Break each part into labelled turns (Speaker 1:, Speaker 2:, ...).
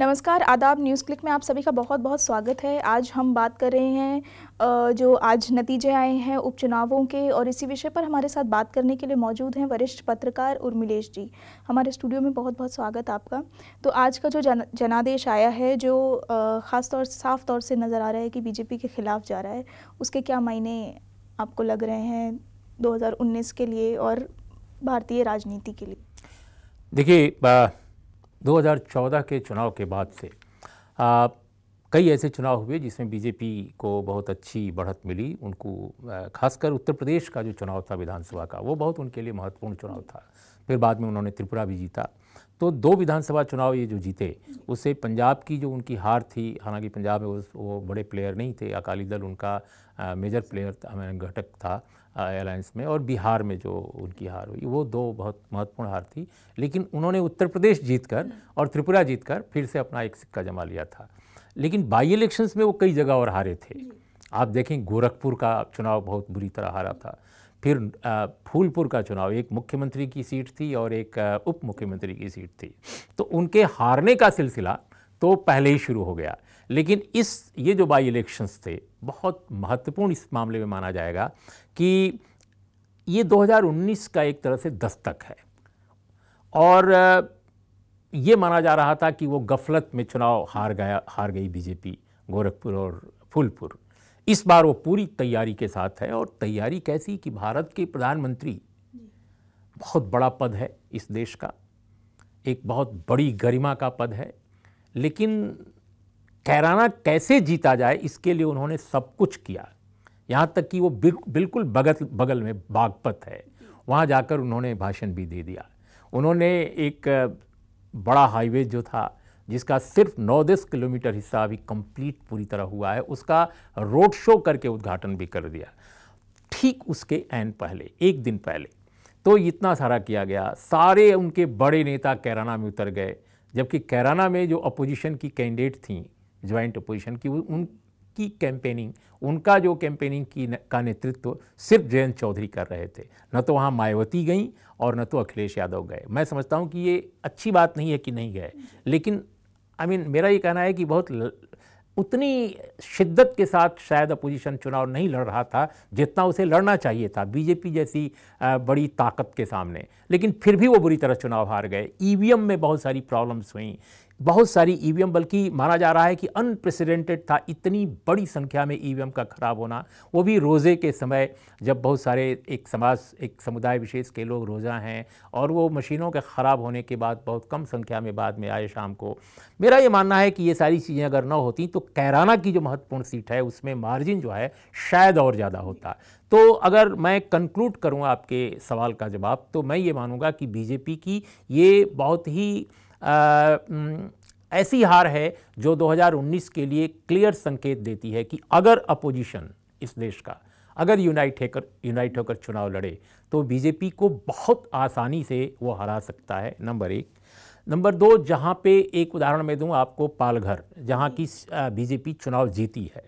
Speaker 1: नमस्कार आदाब news click में आप सभी का बहुत बहुत स्वागत है आज हम बात कर रहे हैं जो आज नतीजे आए हैं उपचुनावों के और इसी विषय पर हमारे साथ बात करने के लिए मौजूद हैं वरिष्ठ पत्रकार उर्मिलेश जी हमारे स्टूडियो में बहुत बहुत स्वागत आपका तो आज का जो जन, जनादेश आया है जो ख़ास तौर से साफ तौर से नज़र आ रहा है कि बीजेपी के ख़िलाफ़ जा रहा है उसके क्या मायने आपको लग रहे हैं दो के लिए और भारतीय राजनीति के लिए
Speaker 2: देखिए 2014 के चुनाव के बाद से आ, कई ऐसे चुनाव हुए जिसमें बीजेपी को बहुत अच्छी बढ़त मिली उनको खासकर उत्तर प्रदेश का जो चुनाव था विधानसभा का वो बहुत उनके लिए महत्वपूर्ण चुनाव था फिर बाद में उन्होंने त्रिपुरा भी जीता तो दो विधानसभा चुनाव ये जो जीते उससे पंजाब की जो उनकी हार थी हालांकि पंजाब में वो बड़े प्लेयर नहीं थे अकाली दल उनका मेजर प्लेयर था घटक था अलायंस में और बिहार में जो उनकी हार हुई वो दो बहुत महत्वपूर्ण हार थी लेकिन उन्होंने उत्तर प्रदेश जीतकर हम्म। और त्रिपुरा जीतकर फिर से अपना एक सिक्का जमा लिया था लेकिन बाई इलेक्शंस में वो कई जगह और हारे थे आप देखें गोरखपुर का चुनाव बहुत बुरी तरह हारा था फिर फूलपुर का चुनाव एक मुख्यमंत्री की सीट थी और एक उप मुख्यमंत्री की सीट थी तो उनके हारने का सिलसिला तो पहले ही शुरू हो गया लेकिन इस ये जो बाई इलेक्शंस थे बहुत महत्वपूर्ण इस मामले में माना जाएगा कि ये 2019 का एक तरह से दस्तक है और ये माना जा रहा था कि वो गफलत में चुनाव हार गया हार गई बीजेपी गोरखपुर और फूलपुर इस बार वो पूरी तैयारी के साथ है और तैयारी कैसी कि भारत के प्रधानमंत्री बहुत बड़ा पद है इस देश का एक बहुत बड़ी गरिमा का पद है लेकिन कैराना कैसे जीता जाए इसके लिए उन्होंने सब कुछ किया यहाँ तक कि वो बिल्कुल बगत बगल में बागपत है वहाँ जाकर उन्होंने भाषण भी दे दिया उन्होंने एक बड़ा हाईवे जो था जिसका सिर्फ नौ दस किलोमीटर हिस्सा अभी कंप्लीट पूरी तरह हुआ है उसका रोड शो करके उद्घाटन भी कर दिया ठीक उसके एन पहले एक दिन पहले तो इतना सारा किया गया सारे उनके बड़े नेता कैराना में उतर गए जबकि कैराना में जो अपोजिशन की कैंडिडेट थी ज्वाइंट अपोजिशन की उन की कैंपेनिंग उनका जो कैंपेनिंग की न, का नेतृत्व सिर्फ जयंत चौधरी कर रहे थे न तो वहाँ मायावती गई और न तो अखिलेश यादव गए मैं समझता हूँ कि ये अच्छी बात नहीं है कि नहीं गए लेकिन आई I मीन mean, मेरा ये कहना है कि बहुत ल, उतनी शिद्दत के साथ शायद अपोजिशन चुनाव नहीं लड़ रहा था जितना उसे लड़ना चाहिए था बीजेपी जैसी बड़ी ताकत के सामने लेकिन फिर भी वो बुरी तरह चुनाव हार गए ईवीएम e में बहुत सारी प्रॉब्लम्स हुई बहुत सारी ई बल्कि माना जा रहा है कि अनप्रेसिडेंटेड था इतनी बड़ी संख्या में ई का खराब होना वो भी रोज़े के समय जब बहुत सारे एक समाज एक समुदाय विशेष के लोग रोज़ा हैं और वो मशीनों के ख़राब होने के बाद बहुत कम संख्या में बाद में आए शाम को मेरा ये मानना है कि ये सारी चीज़ें अगर न होती तो कैराना की जो महत्वपूर्ण सीट है उसमें मार्जिन जो है शायद और ज़्यादा होता तो अगर मैं कंक्लूड करूँ आपके सवाल का जवाब तो मैं ये मानूँगा कि बीजेपी की ये बहुत ही ऐसी हार है जो 2019 के लिए क्लियर संकेत देती है कि अगर अपोजिशन इस देश का अगर यूनाइट होकर यूनाइट होकर चुनाव लड़े तो बीजेपी को बहुत आसानी से वो हरा सकता है नंबर एक नंबर दो जहाँ पे एक उदाहरण मैं दूँ आपको पालघर जहाँ की बीजेपी चुनाव जीती है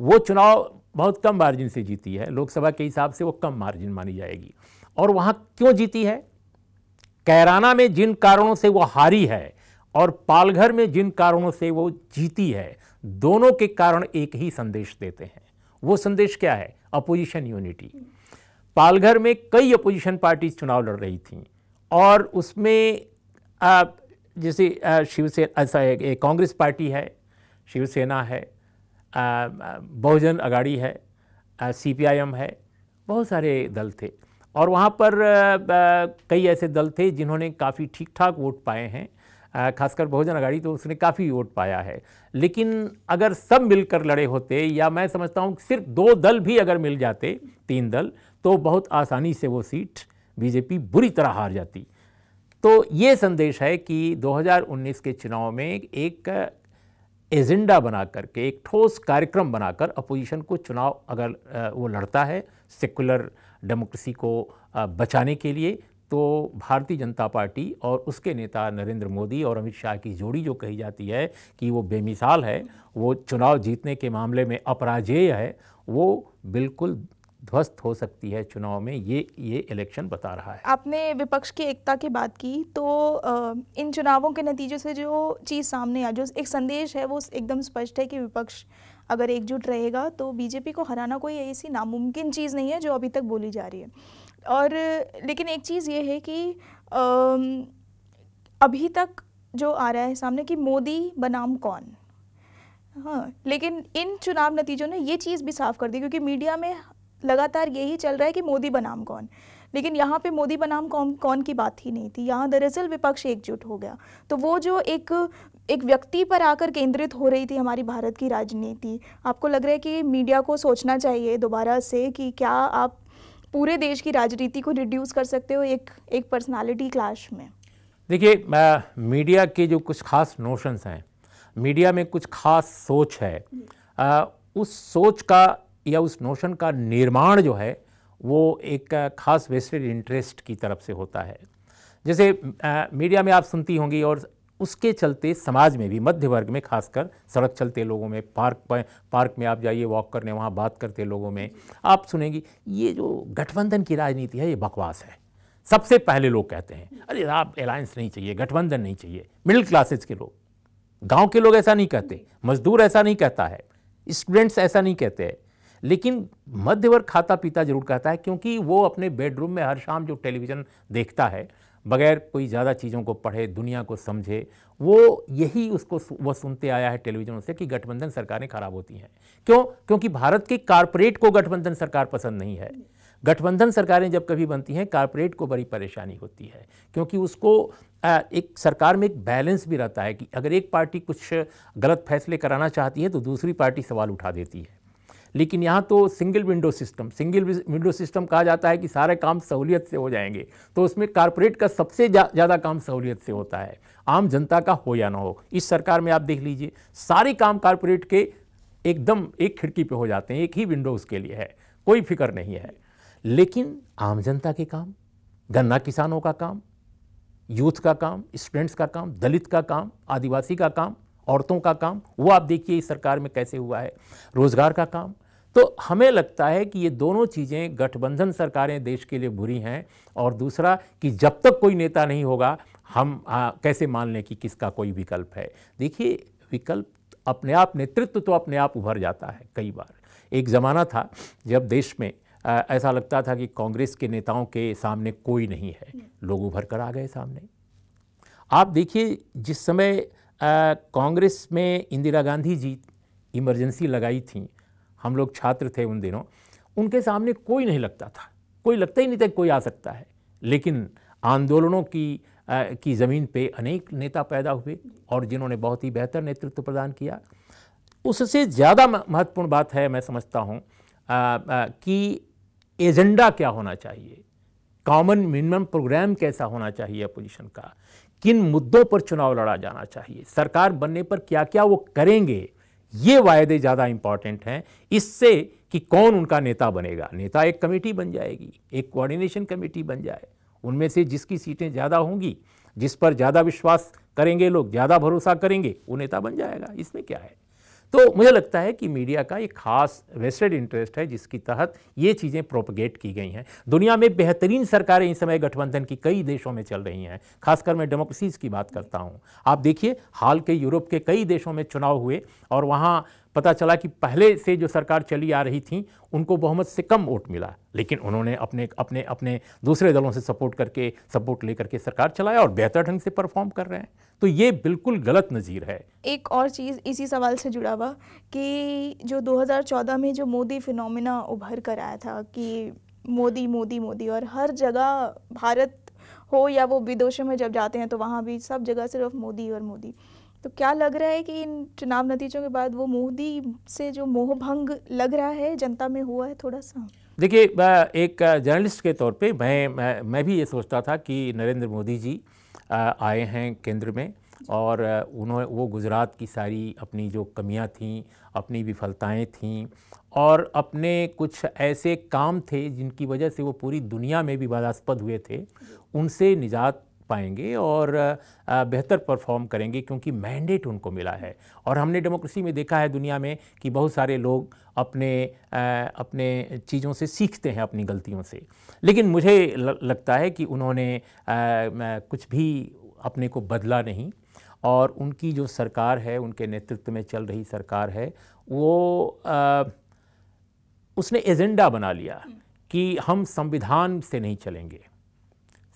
Speaker 2: वो चुनाव बहुत कम मार्जिन से जीती है लोकसभा के हिसाब से वो कम मार्जिन मानी जाएगी और वहाँ क्यों जीती है कैराना में जिन कारणों से वो हारी है और पालघर में जिन कारणों से वो जीती है दोनों के कारण एक ही संदेश देते हैं वो संदेश क्या है अपोजिशन यूनिटी पालघर में कई अपोजिशन पार्टीज चुनाव लड़ रही थी और उसमें जैसे शिवसेना ऐसा कांग्रेस पार्टी है शिवसेना है बहुजन अगाड़ी है सीपीआईएम है बहुत सारे दल थे और वहाँ पर कई ऐसे दल थे जिन्होंने काफ़ी ठीक ठाक वोट पाए हैं खासकर बहुजन अघाड़ी तो उसने काफ़ी वोट पाया है लेकिन अगर सब मिलकर लड़े होते या मैं समझता हूँ सिर्फ दो दल भी अगर मिल जाते तीन दल तो बहुत आसानी से वो सीट बीजेपी बुरी तरह हार जाती तो ये संदेश है कि 2019 के चुनाव में एक एजेंडा बना करके एक ठोस कार्यक्रम बनाकर अपोजिशन को चुनाव अगर वो लड़ता है सेकुलर डेमोक्रेसी को बचाने के लिए तो भारतीय जनता पार्टी और उसके नेता नरेंद्र मोदी और अमित शाह की जोड़ी जो कही जाती है कि वो बेमिसाल है वो चुनाव जीतने के मामले में अपराजेय है वो बिल्कुल ध्वस्त हो सकती है चुनाव में ये ये इलेक्शन बता रहा है
Speaker 1: आपने विपक्ष की एकता की बात की तो इन चुनावों के नतीजों से जो चीज़ सामने आ जो एक संदेश है वो एकदम स्पष्ट है कि विपक्ष अगर एकजुट रहेगा तो बीजेपी को हराना कोई ऐसी नामुमकिन चीज़ नहीं है जो अभी तक बोली जा रही है और लेकिन एक चीज़ ये है कि अभी तक जो आ रहा है सामने कि मोदी बनाम कौन हाँ लेकिन इन चुनाव नतीजों ने ये चीज़ भी साफ कर दी क्योंकि मीडिया में लगातार यही चल रहा है कि मोदी बनाम कौन लेकिन यहाँ पे मोदी बनाम कौन कौन की बात ही नहीं थी यहाँ दरअसल विपक्ष एकजुट हो गया तो वो जो एक एक व्यक्ति पर आकर केंद्रित हो रही थी हमारी भारत की राजनीति आपको लग रहा है कि मीडिया को सोचना चाहिए दोबारा से कि क्या आप पूरे देश की राजनीति को रिड्यूस कर सकते हो एक एक पर्सनालिटी क्लाश में
Speaker 2: देखिए मीडिया के जो कुछ खास नोशंस हैं मीडिया में कुछ खास सोच है आ, उस सोच का या उस नोशन का निर्माण जो है वो एक खास वेस्टेड इंटरेस्ट की तरफ से होता है जैसे मीडिया में आप सुनती होंगी और उसके चलते समाज में भी मध्य वर्ग में खासकर सड़क चलते लोगों में पार्क पर पार्क में आप जाइए वॉक करने वहाँ बात करते लोगों में आप सुनेंगी ये जो गठबंधन की राजनीति है ये बकवास है सबसे पहले लोग कहते हैं अरे आप अलायंस नहीं चाहिए गठबंधन नहीं चाहिए मिडिल क्लासेज के लोग गांव के लोग ऐसा नहीं कहते मजदूर ऐसा नहीं कहता है स्टूडेंट्स ऐसा नहीं कहते हैं लेकिन मध्य वर्ग खाता पीता जरूर कहता है क्योंकि वो अपने बेडरूम में हर शाम जो टेलीविज़न देखता है बगैर कोई ज़्यादा चीज़ों को पढ़े दुनिया को समझे वो यही उसको वो सुनते आया है टेलीविज़न से कि गठबंधन सरकारें खराब होती हैं क्यों क्योंकि भारत के कारपोरेट को गठबंधन सरकार पसंद नहीं है गठबंधन सरकारें जब कभी बनती हैं कारपोरेट को बड़ी परेशानी होती है क्योंकि उसको एक सरकार में एक बैलेंस भी रहता है कि अगर एक पार्टी कुछ गलत फैसले कराना चाहती है तो दूसरी पार्टी सवाल उठा देती है लेकिन यहाँ तो single window system single window system कहा जाता है कि सारे काम सहूलियत से हो जाएंगे तो उसमें कारपोरेट का सबसे ज़्यादा जा, काम सहूलियत से होता है आम जनता का हो या ना हो इस सरकार में आप देख लीजिए सारे काम कारपोरेट के एकदम एक खिड़की पर हो जाते हैं एक ही विंडो उसके लिए है कोई फिक्र नहीं है लेकिन आम जनता के काम गन्ना किसानों का काम यूथ का काम स्टूडेंट्स का काम दलित का काम आदिवासी का काम औरतों का काम वो आप देखिए इस सरकार में कैसे हुआ है रोज़गार का काम तो हमें लगता है कि ये दोनों चीज़ें गठबंधन सरकारें देश के लिए बुरी हैं और दूसरा कि जब तक कोई नेता नहीं होगा हम आ, कैसे मान लें कि किसका कोई विकल्प है देखिए विकल्प अपने आप नेतृत्व तो अपने आप उभर जाता है कई बार एक ज़माना था जब देश में आ, ऐसा लगता था कि कांग्रेस के नेताओं के सामने कोई नहीं है लोग उभर कर आ गए सामने आप देखिए जिस समय कांग्रेस में इंदिरा गांधी जी इमरजेंसी लगाई थी हम लोग छात्र थे उन दिनों उनके सामने कोई नहीं लगता था कोई लगता ही नहीं था कोई आ सकता है लेकिन आंदोलनों की आ, की ज़मीन पे अनेक नेता पैदा हुए और जिन्होंने बहुत ही बेहतर नेतृत्व प्रदान किया उससे ज़्यादा महत्वपूर्ण बात है मैं समझता हूँ कि एजेंडा क्या होना चाहिए कॉमन मिनिमम प्रोग्राम कैसा होना चाहिए अपोजिशन का किन मुद्दों पर चुनाव लड़ा जाना चाहिए सरकार बनने पर क्या क्या वो करेंगे ये वायदे ज़्यादा इंपॉर्टेंट हैं इससे कि कौन उनका नेता बनेगा नेता एक कमेटी बन जाएगी एक कोऑर्डिनेशन कमेटी बन जाए उनमें से जिसकी सीटें ज़्यादा होंगी जिस पर ज़्यादा विश्वास करेंगे लोग ज़्यादा भरोसा करेंगे वो नेता बन जाएगा इसमें क्या है तो मुझे लगता है कि मीडिया का एक खास वेस्टेड इंटरेस्ट है जिसकी तहत ये चीज़ें प्रोपगेट की गई हैं दुनिया में बेहतरीन सरकारें इस समय गठबंधन की कई देशों में चल रही हैं खासकर मैं डेमोक्रेसीज की बात करता हूँ आप देखिए हाल के यूरोप के कई देशों में चुनाव हुए और वहाँ पता चला कि पहले से जो सरकार चली आ रही थी उनको बहुमत से कम वोट मिला लेकिन उन्होंने अपने अपने अपने दूसरे दलों से सपोर्ट करके सपोर्ट लेकर के सरकार चलाया और बेहतर ढंग से परफॉर्म कर रहे हैं तो ये बिल्कुल गलत नज़ीर है
Speaker 1: एक और चीज़ इसी सवाल से जुड़ा हुआ कि जो 2014 में जो मोदी फिनोमिना उभर कर आया था कि मोदी मोदी मोदी और हर जगह भारत हो या वो विदेशों में जब जाते हैं तो वहाँ भी सब जगह सिर्फ मोदी और मोदी तो क्या लग रहा है कि इन चुनाव नतीजों के बाद वो मोदी से जो मोह भंग लग रहा है जनता में हुआ है थोड़ा सा
Speaker 2: देखिए एक जर्नलिस्ट के तौर पे मैं मैं भी ये सोचता था कि नरेंद्र मोदी जी आए हैं केंद्र में और उन्होंने वो गुजरात की सारी अपनी जो कमियां थीं अपनी विफलताएं थीं और अपने कुछ ऐसे काम थे जिनकी वजह से वो पूरी दुनिया में विवादास्पद हुए थे उनसे निजात पाएंगे और बेहतर परफॉर्म करेंगे क्योंकि मैंडेट उनको मिला है और हमने डेमोक्रेसी में देखा है दुनिया में कि बहुत सारे लोग अपने अपने चीज़ों से सीखते हैं अपनी गलतियों से लेकिन मुझे लगता है कि उन्होंने कुछ भी अपने को बदला नहीं और उनकी जो सरकार है उनके नेतृत्व में चल रही सरकार है वो आ, उसने एजेंडा बना लिया हम्म। कि हम संविधान से नहीं चलेंगे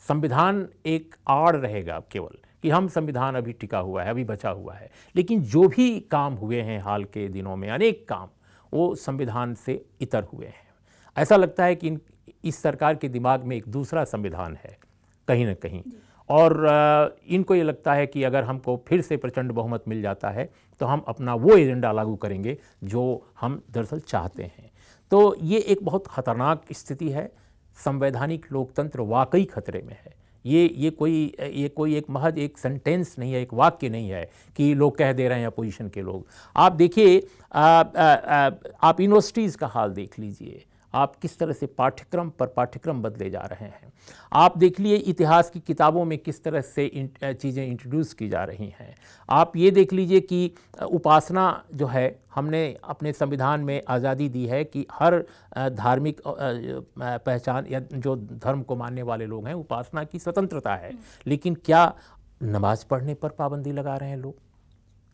Speaker 2: संविधान एक आड़ रहेगा केवल कि हम संविधान अभी टिका हुआ है अभी बचा हुआ है लेकिन जो भी काम हुए हैं हाल के दिनों में अनेक काम वो संविधान से इतर हुए हैं ऐसा लगता है कि इन इस सरकार के दिमाग में एक दूसरा संविधान है कहीं ना कहीं और इनको ये लगता है कि अगर हमको फिर से प्रचंड बहुमत मिल जाता है तो हम अपना वो एजेंडा लागू करेंगे जो हम दरअसल चाहते हैं तो ये एक बहुत ख़तरनाक स्थिति है संवैधानिक लोकतंत्र वाकई खतरे में है ये ये कोई ये कोई एक महज एक सेंटेंस नहीं है एक वाक्य नहीं है कि लोग कह दे रहे हैं अपोजिशन के लोग आप देखिए आप यूनिवर्सिटीज़ का हाल देख लीजिए आप किस तरह से पाठ्यक्रम पर पाठ्यक्रम बदले जा रहे हैं आप देख लिए इतिहास की किताबों में किस तरह से चीज़ें इंट्रोड्यूस की जा रही हैं आप ये देख लीजिए कि उपासना जो है हमने अपने संविधान में आज़ादी दी है कि हर धार्मिक पहचान या जो धर्म को मानने वाले लोग हैं उपासना की स्वतंत्रता है हम्म। लेकिन क्या नमाज़ पढ़ने पर पाबंदी लगा रहे हैं लोग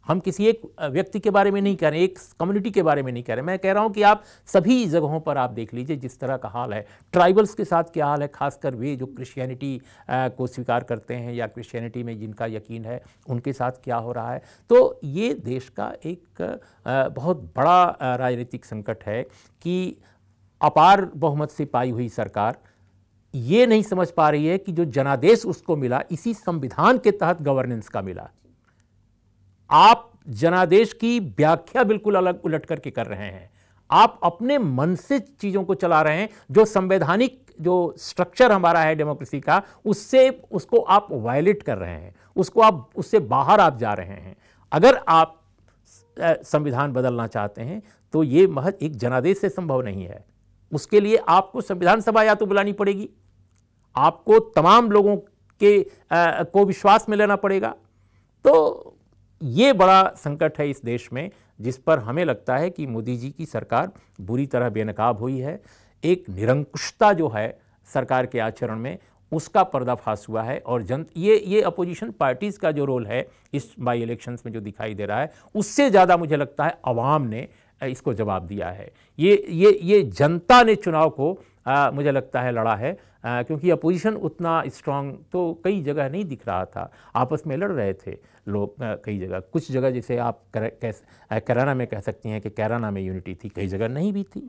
Speaker 2: हम किसी एक व्यक्ति के बारे में नहीं कह रहे एक कम्युनिटी के बारे में नहीं कह रहे मैं कह रहा हूँ कि आप सभी जगहों पर आप देख लीजिए जिस तरह का हाल है ट्राइबल्स के साथ क्या हाल है खासकर वे जो क्रिश्चियनिटी को स्वीकार करते हैं या क्रिश्चियनिटी में जिनका यकीन है उनके साथ क्या हो रहा है तो ये देश का एक बहुत बड़ा राजनीतिक संकट है कि अपार बहुमत से पाई हुई सरकार ये नहीं समझ पा रही है कि जो जनादेश उसको मिला इसी संविधान के तहत गवर्नेंस का मिला आप जनादेश की व्याख्या बिल्कुल अलग उलट करके कर रहे हैं आप अपने मन से चीज़ों को चला रहे हैं जो संवैधानिक जो स्ट्रक्चर हमारा है डेमोक्रेसी का उससे उसको आप वायलेट कर रहे हैं उसको आप उससे बाहर आप जा रहे हैं अगर आप संविधान बदलना चाहते हैं तो ये महज एक जनादेश से संभव नहीं है उसके लिए आपको संविधान सभा या तो बुलानी पड़ेगी आपको तमाम लोगों के आ, को विश्वास में लेना पड़ेगा तो ये बड़ा संकट है इस देश में जिस पर हमें लगता है कि मोदी जी की सरकार बुरी तरह बेनकाब हुई है एक निरंकुशता जो है सरकार के आचरण में उसका पर्दाफाश हुआ है और जन ये ये अपोजिशन पार्टीज़ का जो रोल है इस बाई इलेक्शंस में जो दिखाई दे रहा है उससे ज़्यादा मुझे लगता है अवाम ने इसको जवाब दिया है ये ये ये जनता ने चुनाव को आ, मुझे लगता है लड़ा है क्योंकि अपोजिशन उतना स्ट्रांग तो कई जगह नहीं दिख रहा था आपस में लड़ रहे थे लोग कई जगह कुछ जगह जैसे आप कर, में कह सकती हैं कि कैराना में यूनिटी थी कई जगह नहीं भी थी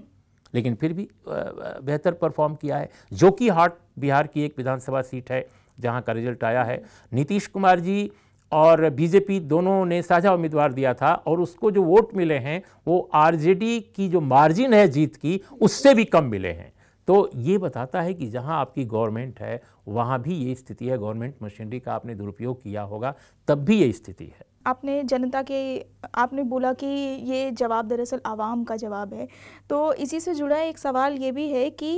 Speaker 2: लेकिन फिर भी बेहतर परफॉर्म किया है जो कि हाट बिहार की एक विधानसभा सीट है जहां का रिजल्ट आया है नीतीश कुमार जी और बीजेपी दोनों ने साझा उम्मीदवार दिया था और उसको जो वोट मिले हैं वो आरजेडी की जो मार्जिन है जीत की उससे भी कम मिले हैं तो ये बताता है कि जहाँ आपकी गवर्नमेंट है वहाँ भी ये स्थिति है गवर्नमेंट मशीनरी का आपने दुरुपयोग किया होगा तब भी ये स्थिति है
Speaker 1: आपने जनता के आपने बोला कि ये जवाब दरअसल आवाम का जवाब है तो इसी से जुड़ा एक सवाल ये भी है कि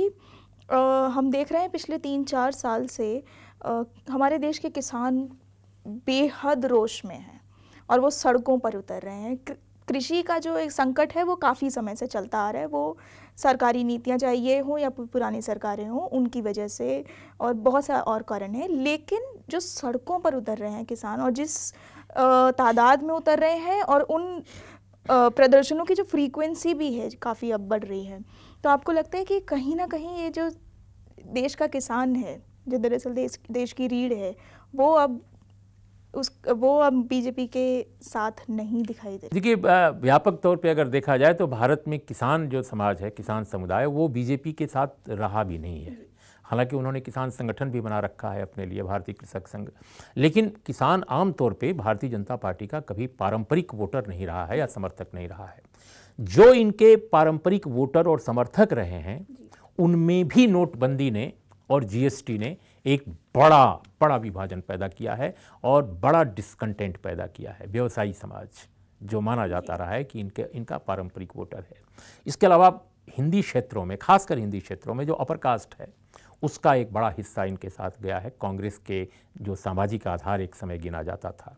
Speaker 1: आ, हम देख रहे हैं पिछले तीन चार साल से आ, हमारे देश के किसान बेहद रोश में हैं और वो सड़कों पर उतर रहे हैं कृषि का जो एक संकट है वो काफ़ी समय से चलता आ रहा है वो सरकारी नीतियाँ चाहे ये हों या पुरानी सरकारें हों उनकी वजह से और बहुत सा और कारण है लेकिन जो सड़कों पर उतर रहे हैं किसान और जिस तादाद में उतर रहे हैं और उन प्रदर्शनों की जो फ्रीक्वेंसी भी है काफ़ी अब बढ़ रही है तो आपको लगता है कि कहीं ना कहीं ये जो देश का किसान है जो दरअसल देश देश की रीढ़ है वो अब उस वो अब बीजेपी के साथ नहीं दिखाई दे देखिए
Speaker 2: व्यापक तौर पे अगर देखा जाए तो भारत में किसान जो समाज है किसान समुदाय वो बीजेपी के साथ रहा भी नहीं है हालांकि उन्होंने किसान संगठन भी बना रखा है अपने लिए भारतीय कृषक संघ लेकिन किसान आम तौर पे भारतीय जनता पार्टी का कभी पारंपरिक वोटर नहीं रहा है या समर्थक नहीं रहा है जो इनके पारंपरिक वोटर और समर्थक रहे हैं उनमें भी नोटबंदी ने और जीएसटी ने एक बड़ा बड़ा विभाजन पैदा किया है और बड़ा डिस्कंटेंट पैदा किया है व्यवसायी समाज जो माना जाता रहा है कि इनके इनका पारंपरिक वोटर है इसके अलावा हिंदी क्षेत्रों में खासकर हिंदी क्षेत्रों में जो अपर कास्ट है उसका एक बड़ा हिस्सा इनके साथ गया है कांग्रेस के जो सामाजिक आधार एक समय गिना जाता था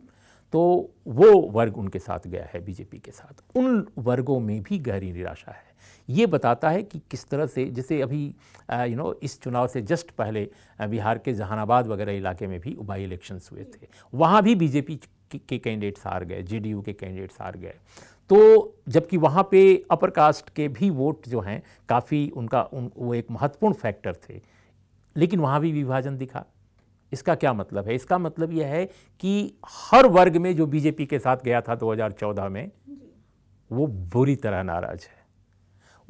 Speaker 2: तो वो वर्ग उनके साथ गया है बीजेपी के साथ उन वर्गों में भी गहरी निराशा है ये बताता है कि किस तरह से जैसे अभी यू नो इस चुनाव से जस्ट पहले बिहार के जहानाबाद वगैरह इलाके में भी उबाई इलेक्शंस हुए थे वहाँ भी बीजेपी के कैंडिडेट्स हार गए जेडीयू के कैंडिडेट्स हार गए तो जबकि वहाँ पे अपर कास्ट के भी वोट जो हैं काफ़ी उनका उन वो एक महत्वपूर्ण फैक्टर थे लेकिन वहाँ भी विभाजन दिखा इसका क्या मतलब है इसका मतलब यह है कि हर वर्ग में जो बीजेपी के साथ गया था 2014 में वो बुरी तरह नाराज है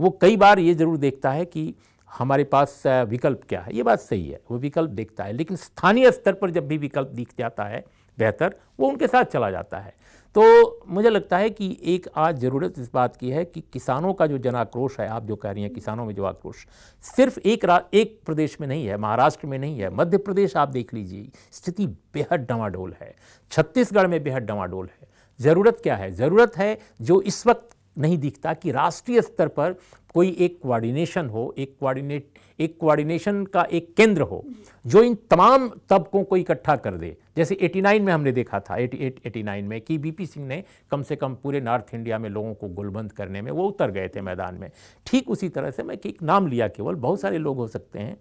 Speaker 2: वो कई बार ये ज़रूर देखता है कि हमारे पास विकल्प क्या है ये बात सही है वो विकल्प देखता है लेकिन स्थानीय स्तर पर जब भी विकल्प दिख जाता है बेहतर वो उनके साथ चला जाता है तो मुझे लगता है कि एक आज ज़रूरत इस बात की है कि किसानों का जो जन आक्रोश है आप जो कह रही हैं किसानों में जो आक्रोश सिर्फ एक रा एक प्रदेश में नहीं है महाराष्ट्र में नहीं है मध्य प्रदेश आप देख लीजिए स्थिति बेहद डवाडोल है छत्तीसगढ़ में बेहद डवाडोल है ज़रूरत क्या है ज़रूरत है जो इस वक्त नहीं दिखता कि राष्ट्रीय स्तर पर कोई एक कोऑर्डिनेशन हो एक कोऑर्डिनेट एक कोऑर्डिनेशन का एक केंद्र हो जो इन तमाम तबकों को इकट्ठा कर दे जैसे 89 में हमने देखा था 88 89 में कि बीपी सिंह ने कम से कम पूरे नॉर्थ इंडिया में लोगों को गुलबंद करने में वो उतर गए थे मैदान में ठीक उसी तरह से मैं एक नाम लिया केवल बहुत सारे लोग हो सकते हैं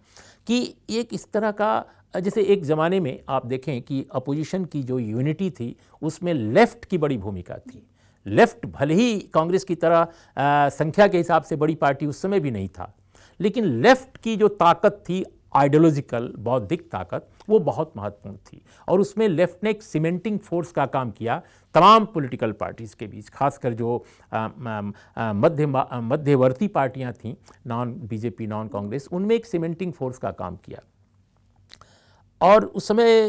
Speaker 2: कि एक इस तरह का जैसे एक ज़माने में आप देखें कि अपोजिशन की जो यूनिटी थी उसमें लेफ़्ट की बड़ी भूमिका थी लेफ्ट भले ही कांग्रेस की तरह आ, संख्या के हिसाब से बड़ी पार्टी उस समय भी नहीं था लेकिन लेफ्ट की जो ताकत थी आइडियोलॉजिकल बौद्धिक ताकत वो बहुत महत्वपूर्ण थी और उसमें लेफ्ट ने एक सीमेंटिंग फोर्स का काम किया तमाम पॉलिटिकल पार्टीज़ के बीच खासकर जो मध्य मध्यवर्ती पार्टियां थीं नॉन बीजेपी नॉन कांग्रेस उनमें एक सीमेंटिंग फोर्स का काम किया और उस समय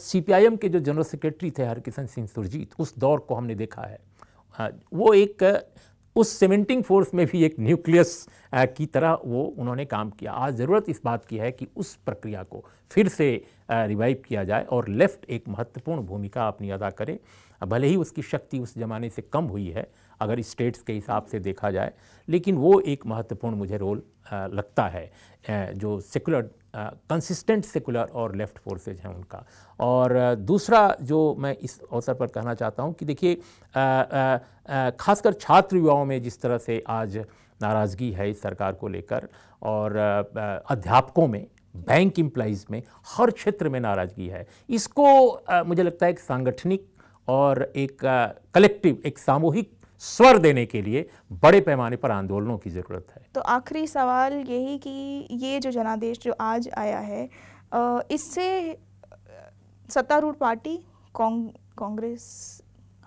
Speaker 2: सीपीआईएम के जो जनरल सेक्रेटरी थे हरकिशन सिंह सुरजीत उस दौर को हमने देखा है आ, वो एक उस सीमेंटिंग फोर्स में भी एक न्यूक्लियस की तरह वो उन्होंने काम किया आज ज़रूरत इस बात की है कि उस प्रक्रिया को फिर से रिवाइव किया जाए और लेफ़्ट एक महत्वपूर्ण भूमिका अपनी अदा करे भले ही उसकी शक्ति उस जमाने से कम हुई है अगर स्टेट्स के हिसाब से देखा जाए लेकिन वो एक महत्वपूर्ण मुझे रोल लगता है जो सेकुलर कंसिस्टेंट सेकुलर और लेफ्ट फोर्सेज हैं उनका और दूसरा जो मैं इस अवसर पर कहना चाहता हूँ कि देखिए खासकर छात्र युवाओं में जिस तरह से आज नाराज़गी है इस सरकार को लेकर और अध्यापकों में बैंक इम्प्लाइज में हर क्षेत्र में नाराज़गी है इसको मुझे लगता है एक सांगठनिक और एक कलेक्टिव एक सामूहिक स्वर देने के लिए बड़े पैमाने पर आंदोलनों की ज़रूरत है
Speaker 1: तो आखिरी सवाल यही कि ये जो जनादेश जो आज आया है इससे सत्तारूढ़ पार्टी कांग्रेस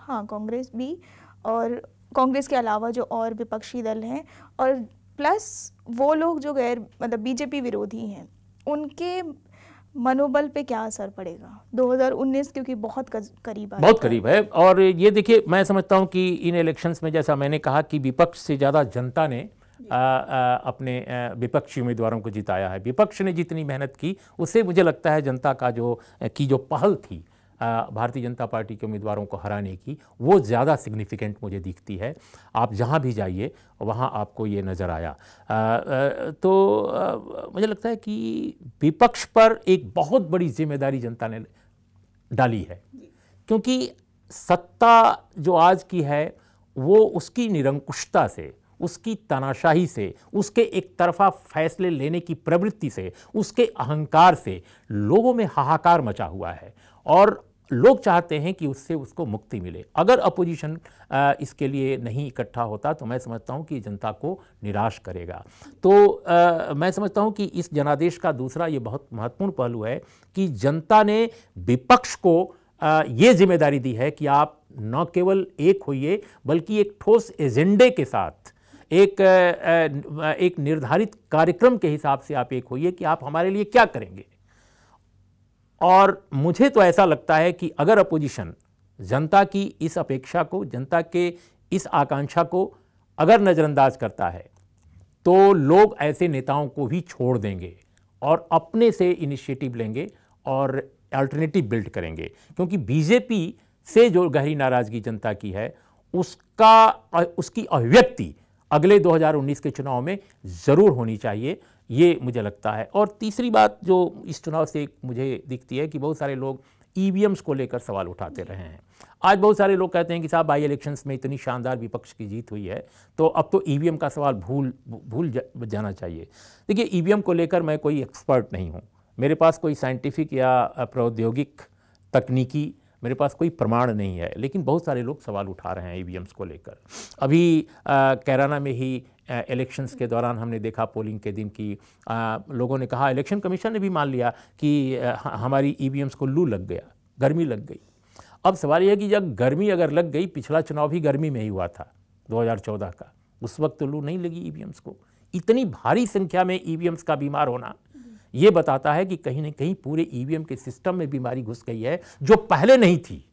Speaker 1: हाँ कांग्रेस भी और कांग्रेस के अलावा जो और विपक्षी दल हैं और प्लस वो लोग जो गैर मतलब बीजेपी विरोधी हैं उनके मनोबल पे क्या असर पड़ेगा 2019 क्योंकि बहुत करीब है बहुत
Speaker 2: करीब है और ये देखिए मैं समझता हूँ कि इन इलेक्शंस में जैसा मैंने कहा कि विपक्ष से ज़्यादा जनता ने आ, आ, अपने विपक्षी उम्मीदवारों को जिताया है विपक्ष ने जितनी मेहनत की उससे मुझे लगता है जनता का जो की जो पहल थी भारतीय जनता पार्टी के उम्मीदवारों को हराने की वो ज़्यादा सिग्निफिकेंट मुझे दिखती है आप जहाँ भी जाइए वहाँ आपको ये नज़र आया तो मुझे लगता है कि विपक्ष पर एक बहुत बड़ी जिम्मेदारी जनता ने डाली है क्योंकि सत्ता जो आज की है वो उसकी निरंकुशता से उसकी तनाशाही से उसके एक तरफा फैसले लेने की प्रवृत्ति से उसके अहंकार से लोगों में हाहाकार मचा हुआ है और लोग चाहते हैं कि उससे उसको मुक्ति मिले अगर अपोजिशन इसके लिए नहीं इकट्ठा होता तो मैं समझता हूं कि जनता को निराश करेगा तो आ, मैं समझता हूं कि इस जनादेश का दूसरा ये बहुत महत्वपूर्ण पहलू है कि जनता ने विपक्ष को आ, ये जिम्मेदारी दी है कि आप न केवल एक होइए बल्कि एक ठोस एजेंडे के साथ एक एक निर्धारित कार्यक्रम के हिसाब से आप एक होइए कि आप हमारे लिए क्या करेंगे और मुझे तो ऐसा लगता है कि अगर अपोजिशन जनता की इस अपेक्षा को जनता के इस आकांक्षा को अगर नज़रअंदाज करता है तो लोग ऐसे नेताओं को भी छोड़ देंगे और अपने से इनिशिएटिव लेंगे और अल्टरनेटिव बिल्ड करेंगे क्योंकि बीजेपी से जो गहरी नाराज़गी जनता की है उसका उसकी अभिव्यक्ति अगले 2019 के चुनाव में ज़रूर होनी चाहिए ये मुझे लगता है और तीसरी बात जो इस चुनाव से मुझे दिखती है कि बहुत सारे लोग ई e को लेकर सवाल उठाते रहे हैं आज बहुत सारे लोग कहते हैं कि साहब बाई इलेक्शंस में इतनी शानदार विपक्ष की जीत हुई है तो अब तो ई e का सवाल भूल भूल जा, जाना चाहिए देखिए ई e को लेकर मैं कोई एक्सपर्ट नहीं हूँ मेरे पास कोई साइंटिफिक या प्रौद्योगिक तकनीकी मेरे पास कोई प्रमाण नहीं है लेकिन बहुत सारे लोग सवाल उठा रहे हैं ई को लेकर अभी कैराना में ही इलेक्शंस के दौरान हमने देखा पोलिंग के दिन की आ, लोगों ने कहा इलेक्शन कमीशन ने भी मान लिया कि आ, हमारी ई e को लू लग गया गर्मी लग गई अब सवाल यह कि जब गर्मी अगर लग गई पिछला चुनाव भी गर्मी में ही हुआ था 2014 का उस वक्त तो लू नहीं लगी ई e को इतनी भारी संख्या में ई e का बीमार होना ये बताता है कि कहीं ना कहीं पूरे ई के सिस्टम में बीमारी घुस गई है जो पहले नहीं थी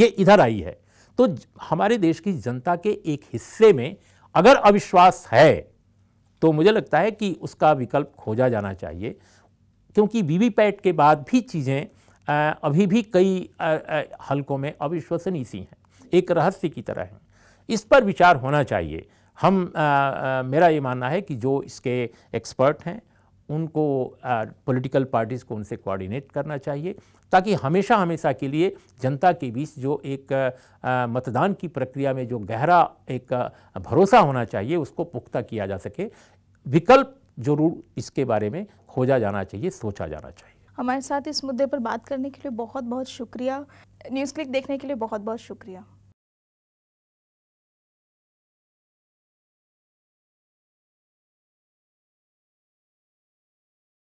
Speaker 2: ये इधर आई है तो हमारे देश की जनता के एक हिस्से में अगर अविश्वास है तो मुझे लगता है कि उसका विकल्प खोजा जाना चाहिए क्योंकि वीवीपैट के बाद भी चीज़ें अभी भी कई हलकों में अविश्वसनीय सी हैं एक रहस्य की तरह हैं इस पर विचार होना चाहिए हम आ, आ, मेरा ये मानना है कि जो इसके एक्सपर्ट हैं उनको पॉलिटिकल पार्टीज़ को उनसे कोऑर्डिनेट करना चाहिए ताकि हमेशा हमेशा के लिए जनता के बीच जो एक आ, मतदान की प्रक्रिया में जो गहरा एक भरोसा होना चाहिए उसको पुख्ता किया जा सके विकल्प जरूर इसके बारे में खोजा जाना चाहिए सोचा जाना चाहिए
Speaker 1: हमारे साथ इस मुद्दे पर बात करने के लिए बहुत बहुत शुक्रिया न्यूज़ क्लिक देखने के लिए बहुत बहुत शुक्रिया